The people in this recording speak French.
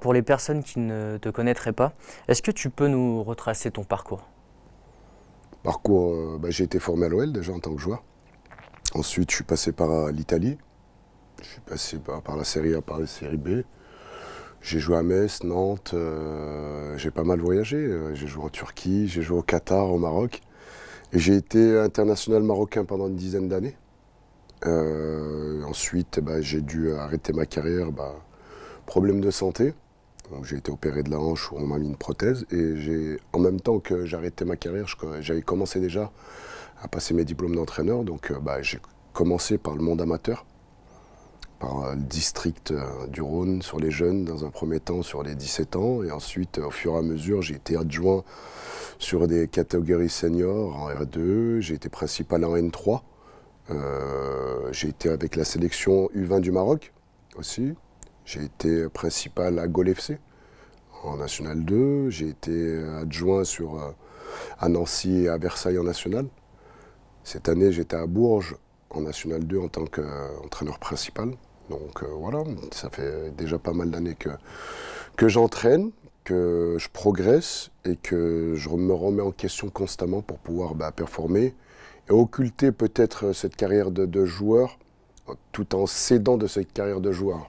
Pour les personnes qui ne te connaîtraient pas, est-ce que tu peux nous retracer ton parcours Parcours, euh, bah, j'ai été formé à l'OL déjà en tant que joueur. Ensuite, je suis passé par euh, l'Italie. Je suis passé par, la Série A, par la Série B. J'ai joué à Metz, Nantes, euh, j'ai pas mal voyagé. J'ai joué en Turquie, j'ai joué au Qatar, au Maroc. Et j'ai été international marocain pendant une dizaine d'années. ensuite, bah, j'ai dû arrêter ma carrière, bah, problème de santé j'ai été opéré de la hanche où on m'a mis une prothèse et en même temps que j'arrêtais ma carrière, j'avais commencé déjà à passer mes diplômes d'entraîneur. Donc euh, bah, j'ai commencé par le monde amateur, par euh, le district euh, du Rhône sur les jeunes, dans un premier temps sur les 17 ans. Et ensuite, au fur et à mesure, j'ai été adjoint sur des catégories seniors en R2, j'ai été principal en N3. j'ai été avec la sélection U20 du Maroc aussi, j'ai été principal à Gol FC en National 2. J'ai été euh, adjoint sur, euh, à Nancy et à Versailles en National. Cette année, j'étais à Bourges en National 2 en tant qu'entraîneur euh, principal. Donc voilà, ça fait déjà pas mal d'années que, que j'entraîne, que je progresse et que je me remets en question constamment pour pouvoir bah, performer et occulter peut-être cette carrière de, joueur tout en cédant de cette carrière de joueur.